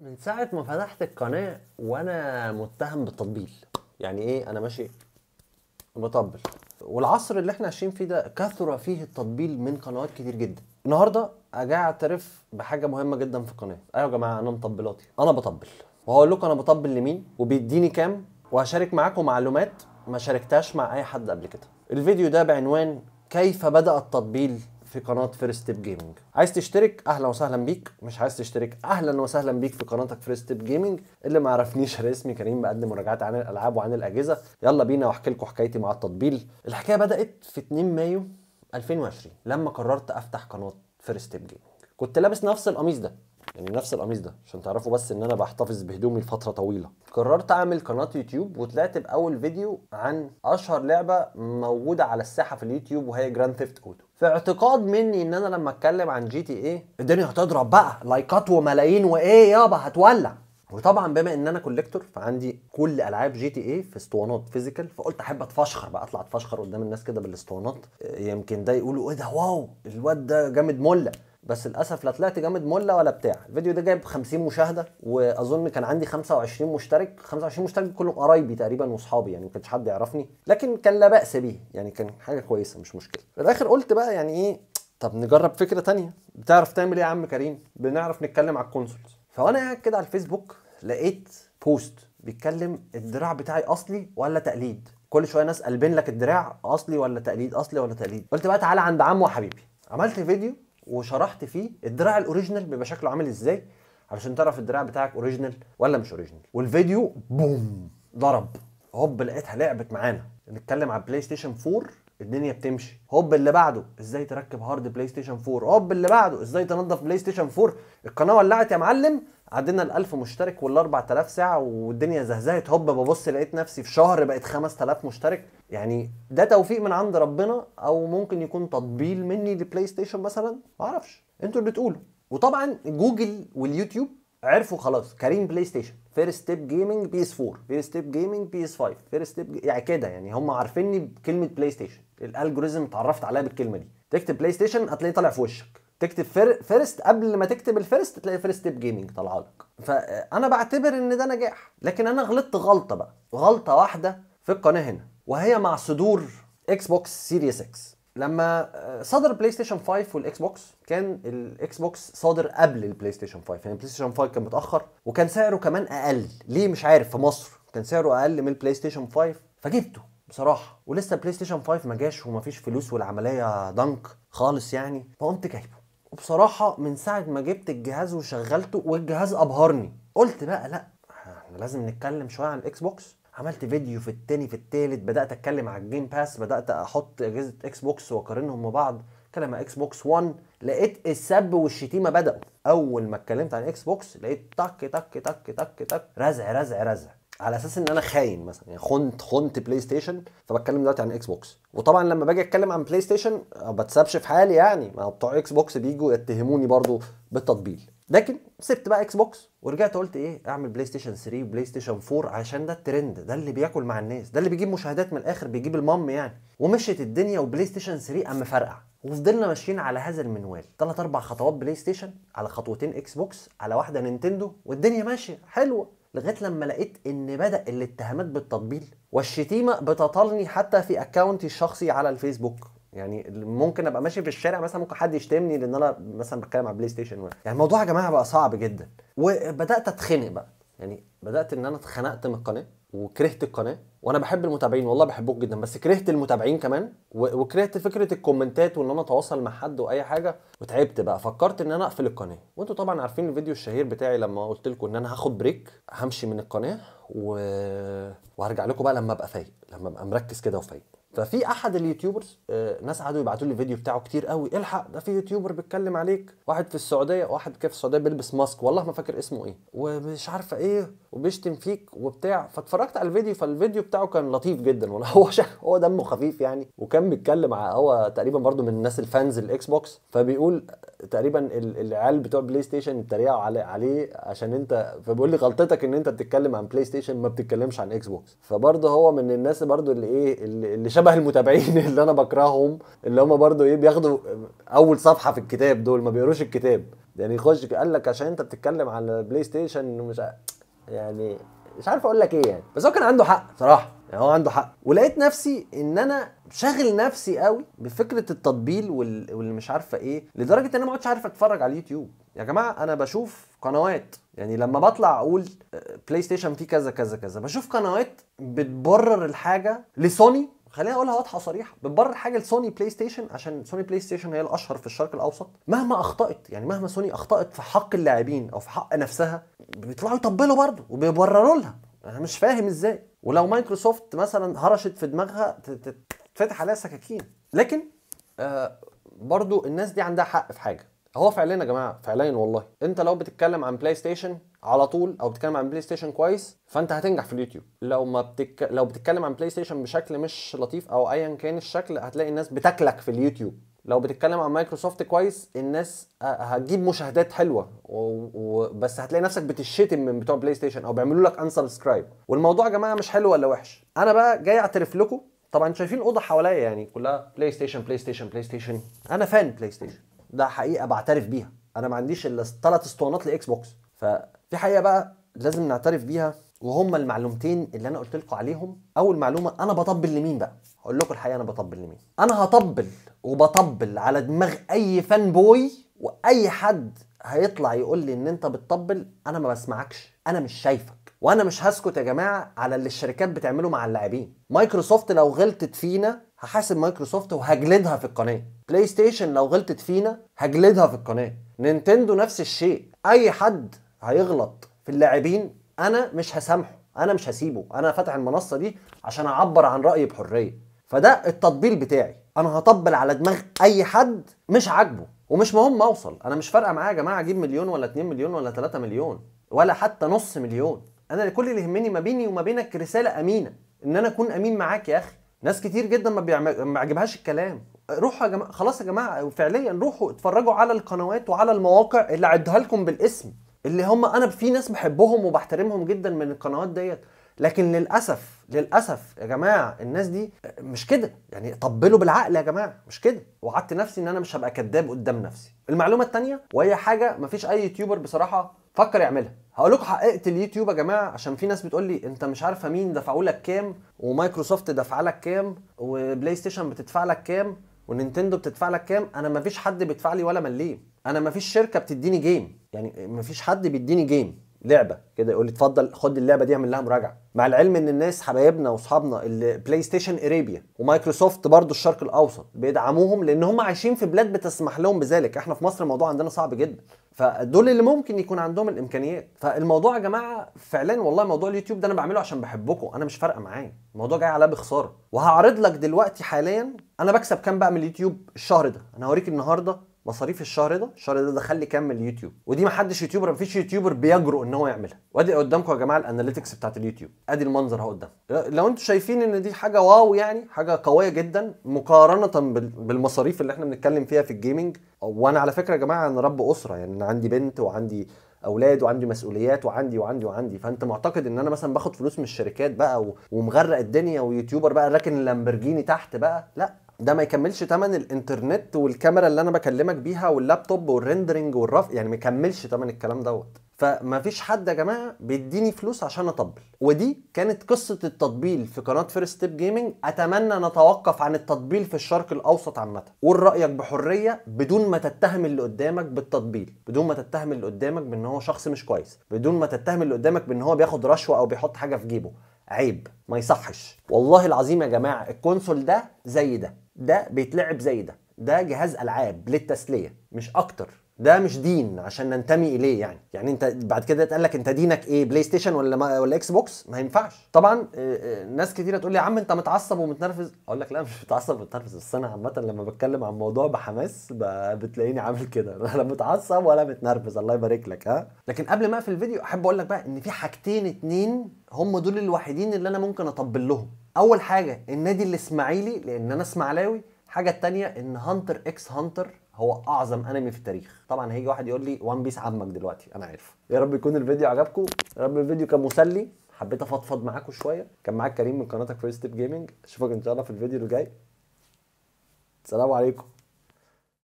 من ساعة ما فتحت القناة وأنا متهم بالتطبيل يعني إيه أنا ماشي بطبل والعصر اللي احنا عايشين فيه ده كثر فيه التطبيل من قنوات كتير جدا النهارده اجي اعترف بحاجه مهمه جدا في القناه ايوه يا جماعه انا مطبلاتي انا بطبل وهقول لكم انا بطبل لمين وبيديني كام وهشارك معاكم معلومات ما شاركتهاش مع اي حد قبل كده الفيديو ده بعنوان كيف بدا التطبيل في قناه فيرست ستيب جيمنج عايز تشترك اهلا وسهلا بيك مش عايز تشترك اهلا وسهلا بيك في قناتك فيرست ستيب جيمنج اللي ما عرفنيش انا اسمي كريم بقدم مراجعات عن الالعاب وعن الاجهزه يلا بينا واحكي لكم حكايتي مع التطبيل الحكايه بدات في 2 مايو 2020 لما قررت افتح قناه فيرست ستيب جيمنج كنت لابس نفس القميص ده يعني نفس القميص ده عشان تعرفوا بس ان انا بحتفظ بهدومي لفتره طويله قررت اعمل قناه يوتيوب وطلعت باول فيديو عن اشهر لعبه موجوده على الساحه في اليوتيوب وهي جراند ثيفت اوتو في اعتقاد مني ان انا لما اتكلم عن جي تي اي الدنيا هتضرب بقى لايكات وملايين وايه يابا هتولع وطبعا بما ان انا كوليكتور فعندي كل العاب جي تي اي في اسطوانات فيزيكال فقلت احب اتفشخر بقى اطلع اتفشخر قدام الناس كده بالاسطوانات يمكن ده يقولوا ايه ده واو الواد ده جامد مله بس للاسف لا طلعت جامد ملا ولا بتاع الفيديو ده جايب 50 مشاهده واظن كان عندي 25 مشترك 25 مشترك كلهم قرايبي تقريبا واصحابي يعني ما كانش حد يعرفني لكن كان لا باس به يعني كان حاجه كويسه مش مشكله في الاخر قلت بقى يعني ايه طب نجرب فكره تانية بتعرف تعمل ايه يا عم كريم بنعرف نتكلم على الكونسولز فانا قاعد كده على الفيسبوك لقيت بوست بيتكلم الدراع بتاعي اصلي ولا تقليد كل شويه ناس قلبين لك الدراع اصلي ولا تقليد اصلي ولا تقليد قلت بقى تعالى عند عمو حبيبي عملت فيديو وشرحت فيه الدراع الاوريجينال بيبقى شكله عامل ازاي علشان تعرف الدراع بتاعك اوريجينال ولا مش اوريجينال والفيديو بوم ضرب هوب لقيتها لعبت معانا نتكلم على بلاي ستيشن 4 الدنيا بتمشي هوب اللي بعده ازاي تركب هارد بلاي ستيشن 4 هوب اللي بعده ازاي تنظف بلاي ستيشن 4 القناه ولعت يا معلم عدينا ال 1000 مشترك وال 4000 ساعه والدنيا زهزهت هوب ببص لقيت نفسي في شهر بقت 5000 مشترك يعني ده توفيق من عند ربنا او ممكن يكون تطبيل مني لبلاي ستيشن مثلا معرفش انتوا اللي تقولوا وطبعا جوجل واليوتيوب عرفوا خلاص كريم بلاي ستيشن فيرست ستيب جيمنج بي اس 4 فيرست ستيب جيمنج بي اس 5 فيرست ستيب يعني كده يعني هم عارفيني بكلمه بلاي ستيشن الالجوريزم اتعرفت عليها بالكلمه دي تكتب بلاي ستيشن هتلاقيه طالع في وشك تكتب فيرست قبل ما تكتب الفيرست تلاقي فيرست ستيب جيمنج طالعه لك فانا بعتبر ان ده نجاح لكن انا غلطت غلطه بقى غلطه واحده في القناه هنا وهي مع صدور اكس بوكس سيريس 6 لما آه، صدر البلاي ستيشن 5 والاكس بوكس كان الاكس بوكس صادر قبل البلاي ستيشن 5 يعني البلاي ستيشن 5 كان متاخر وكان سعره كمان اقل ليه مش عارف في مصر كان سعره اقل من البلاي ستيشن 5 فجبته بصراحه ولسه البلاي ستيشن 5 ما جاش ومفيش فلوس والعمليه دنك خالص يعني فقمت جايبه وبصراحه من ساعه ما جبت الجهاز وشغلته والجهاز ابهرني قلت بقى لا احنا لازم نتكلم شويه عن الاكس بوكس عملت فيديو في التاني في التالت بدات اتكلم على الجيم باس بدات احط اجهزه اكس بوكس واقارنهم ببعض اتكلم على اكس بوكس 1 لقيت السب والشتيمه بداوا اول ما اتكلمت عن اكس بوكس لقيت تك تك تك تك تك رزع رزع رزع على اساس ان انا خاين مثلا يعني خنت خنت بلاي ستيشن فبتكلم دلوقتي عن اكس بوكس وطبعا لما باجي اتكلم عن بلاي ستيشن ما بتسابش في حالي يعني ما بتوع اكس بوكس بيجوا يتهموني برضو بالتطبيل لكن سبت بقى اكس بوكس ورجعت قلت ايه اعمل بلاي ستيشن 3 وبلاي ستيشن 4 عشان ده الترند ده اللي بياكل مع الناس ده اللي بيجيب مشاهدات من الاخر بيجيب المام يعني ومشيت الدنيا وبلاي ستيشن 3 اما فرقع وفضلنا ماشيين على هذا المنوال ثلاث اربع خطوات بلاي ستيشن على خطوتين اكس بوكس على واحده نينتندو والدنيا ماشيه حلوه لغايه لما لقيت ان بدا الاتهامات بالتطبيل والشتيمه بتطالني حتى في اكونتي الشخصي على الفيسبوك يعني ممكن ابقى ماشي في الشارع مثلا ممكن حد يشتمني لان انا مثلا بتكلم على بلاي ستيشن و... يعني الموضوع يا جماعه بقى صعب جدا وبدات اتخنق بقى يعني بدات ان انا اتخنقت من القناه وكرهت القناه وانا بحب المتابعين والله بحبوك جدا بس كرهت المتابعين كمان وكرهت فكره الكومنتات وان انا اتواصل مع حد واي حاجه وتعبت بقى فكرت ان انا اقفل القناه وانتوا طبعا عارفين الفيديو الشهير بتاعي لما قلت لكم ان انا هاخد بريك همشي من القناه و... وهرجع لكم بقى لما ابقى فايق لما ابقى مركز كده وفايق ففي احد اليوتيوبرز آه، ناس قعدوا يبعتوا لي الفيديو بتاعه كتير قوي الحق ده في يوتيوبر بيتكلم عليك واحد في السعوديه واحد كده في السعوديه بيلبس ماسك والله ما فاكر اسمه ايه ومش عارفه ايه وبيشتم فيك وبتاع فاتفرجت على الفيديو فالفيديو بتاعه كان لطيف جدا والله هو هو دمه خفيف يعني وكان بيتكلم هو تقريبا برضو من الناس الفانز الاكس بوكس فبيقول تقريبا العيال بتوع بلاي ستيشن اتريقوا عليه عشان انت فبيقول لي غلطتك ان انت بتتكلم عن بلاي ستيشن ما بتتكلمش عن اكس بوكس فبرضه هو من الناس برضه اللي ايه اللي شبه شبه المتابعين اللي انا بكرههم اللي هم برضو ايه بياخدوا اول صفحه في الكتاب دول ما بيقروش الكتاب يعني يخش قال لك عشان انت بتتكلم على بلاي ستيشن ومش يعني مش عارف اقول لك ايه يعني بس هو كان عنده حق صراحه يعني هو عنده حق ولقيت نفسي ان انا شاغل نفسي قوي بفكره التطبيل وال... واللي مش عارفه ايه لدرجه ان انا ما عدتش عارف اتفرج على اليوتيوب يا جماعه انا بشوف قنوات يعني لما بطلع اقول بلاي آه، ستيشن فيه كذا كذا كذا بشوف قنوات بتبرر الحاجه لسوني خليني اقولها واضحه وصريحه بتبرر حاجه لسوني بلاي ستيشن عشان سوني بلاي ستيشن هي الاشهر في الشرق الاوسط مهما اخطات يعني مهما سوني اخطات في حق اللاعبين او في حق نفسها بيطلعوا يطبلوا برضه وبيبرروا لها انا مش فاهم ازاي ولو مايكروسوفت مثلا هرشت في دماغها تتفتح عليها سكاكين لكن آه برضو الناس دي عندها حق في حاجه هو فعليا يا جماعه فعليا والله انت لو بتتكلم عن بلاي ستيشن على طول او بتتكلم عن بلاي ستيشن كويس فانت هتنجح في اليوتيوب لو ما بتك... لو بتتكلم عن بلاي ستيشن بشكل مش لطيف او ايا كان الشكل هتلاقي الناس بتاكلك في اليوتيوب لو بتتكلم عن مايكروسوفت كويس الناس هتجيب مشاهدات حلوه و... و... بس هتلاقي نفسك بتشتم من بتوع بلاي ستيشن او بيعملوا لك انسبسكرايب والموضوع يا جماعه مش حلو ولا وحش انا بقى جاي اعترف لكم طبعا شايفين الاوضه حواليا يعني كلها بلاي ستيشن بلاي ستيشن بلاي ستيشن انا فان بلاي ستيشن ده حقيقه بعترف بيها انا ما عنديش الا ثلاث اسطوانات لاكس بوكس ففي حقيقه بقى لازم نعترف بيها وهما المعلومتين اللي انا قلت لكم عليهم اول معلومه انا بطبل لمين بقى هقول لكم الحقيقه انا بطبل لمين انا هطبل وبطبل على دماغ اي فان بوي واي حد هيطلع يقول لي ان انت بتطبل انا ما بسمعكش انا مش شايفك وانا مش هسكت يا جماعه على اللي الشركات بتعمله مع اللاعبين مايكروسوفت لو غلطت فينا هحاسب مايكروسوفت وهجلدها في القناه بلاي ستيشن لو غلطت فينا هجلدها في القناه نينتندو نفس الشيء اي حد هيغلط في اللاعبين انا مش هسامحه انا مش هسيبه انا فاتح المنصه دي عشان اعبر عن رايي بحريه فده التطبيل بتاعي انا هطبل على دماغ اي حد مش عاجبه ومش مهم اوصل انا مش فارقه معايا يا جماعه اجيب مليون ولا 2 مليون ولا 3 مليون ولا حتى نص مليون انا كل اللي يهمني ما بيني وما بينك رساله امينه ان انا اكون امين معاك يا اخي ناس كتير جدا ما بيعمل ما عجبهاش الكلام روحوا يا جماعه خلاص يا جماعه فعليا روحوا اتفرجوا على القنوات وعلى المواقع اللي عدها لكم بالاسم اللي هم انا في ناس بحبهم وبحترمهم جدا من القنوات ديت لكن للاسف للاسف يا جماعه الناس دي مش كده يعني طبلوا بالعقل يا جماعه مش كده وعدت نفسي ان انا مش هبقى كذاب قدام نفسي المعلومه الثانيه وهي حاجه مفيش اي يوتيوبر بصراحه فكر يعملها هقول لكم حققت اليوتيوب يا جماعه عشان في ناس بتقول لي انت مش عارفه مين دفعوا لك كام ومايكروسوفت دفع لك كام وبلاي ستيشن بتدفع لك كام ونينتندو بتدفع لك كام انا ما فيش حد بيدفع لي ولا مليم انا ما فيش شركه بتديني جيم يعني ما فيش حد بيديني جيم لعبه كده يقول لي اتفضل خد اللعبه دي اعمل لها مراجعه مع العلم ان الناس حبايبنا واصحابنا اللي بلاي ستيشن اريبيا ومايكروسوفت برضو الشرق الاوسط بيدعموهم لان هم عايشين في بلاد بتسمح لهم بذلك احنا في مصر الموضوع عندنا صعب جدا فدول اللي ممكن يكون عندهم الامكانيات فالموضوع يا جماعه فعلا والله موضوع اليوتيوب ده انا بعمله عشان بحبكم انا مش فارقه معايا الموضوع جاي عليا بخساره وهعرض لك دلوقتي حاليا انا بكسب كام بقى من اليوتيوب الشهر ده انا هوريك النهارده مصاريف الشهر ده الشهر ده دخل لي كام اليوتيوب ودي ما حدش يوتيوبر ما فيش يوتيوبر بيجرؤ ان هو يعملها وادي قدامكم يا جماعه الاناليتكس بتاعت اليوتيوب ادي المنظر اهو قدام لو انتم شايفين ان دي حاجه واو يعني حاجه قويه جدا مقارنه بالمصاريف اللي احنا بنتكلم فيها في الجيمنج وانا على فكره يا جماعه انا رب اسره يعني انا عندي بنت وعندي اولاد وعندي مسؤوليات وعندي وعندي وعندي فانت معتقد ان انا مثلا باخد فلوس من الشركات بقى ومغرق الدنيا ويوتيوبر بقى لكن اللامبرجيني تحت بقى لا ده ما يكملش ثمن الانترنت والكاميرا اللي انا بكلمك بيها واللابتوب والريندرنج والرف يعني ما يكملش ثمن الكلام دوت فما فيش حد يا جماعه بيديني فلوس عشان اطبل ودي كانت قصه التطبيل في قناه فيرست ستيب جيمنج اتمنى نتوقف عن التطبيل في الشرق الاوسط عامه قول رايك بحريه بدون ما تتهم اللي قدامك بالتطبيل بدون ما تتهم اللي قدامك بان هو شخص مش كويس بدون ما تتهم اللي قدامك بان هو بياخد رشوه او بيحط حاجه في جيبه عيب ما يصحش والله العظيم يا جماعه الكونسول ده زي ده ده بيتلعب زي ده ده جهاز العاب للتسليه مش اكتر ده مش دين عشان ننتمي اليه يعني يعني انت بعد كده اتقال لك انت دينك ايه بلاي ستيشن ولا ما ولا اكس بوكس ما ينفعش طبعا آه، آه، ناس كتيره تقول لي يا عم انت متعصب ومتنرفز اقول لك لا مش متعصب ومتنرفز بس انا عامه لما بتكلم عن موضوع بحماس بتلاقيني عامل كده لا متعصب ولا متنرفز الله يبارك لك ها لكن قبل ما اقفل الفيديو احب اقول لك بقى ان في حاجتين اتنين هم دول الوحيدين اللي انا ممكن اطبل لهم اول حاجه النادي الاسماعيلي لان انا اسماعيلاوي الحاجه التانية ان هانتر اكس هانتر هو اعظم انمي في التاريخ طبعا هيجي واحد يقول لي وان بيس عمك دلوقتي انا عارف يا رب يكون الفيديو عجبكم يا رب الفيديو كان مسلي حبيت افضفض معاكم شويه كان معاك كريم من قناتك فيرست ستيب جيمنج اشوفك ان شاء الله في الفيديو اللي جاي السلام عليكم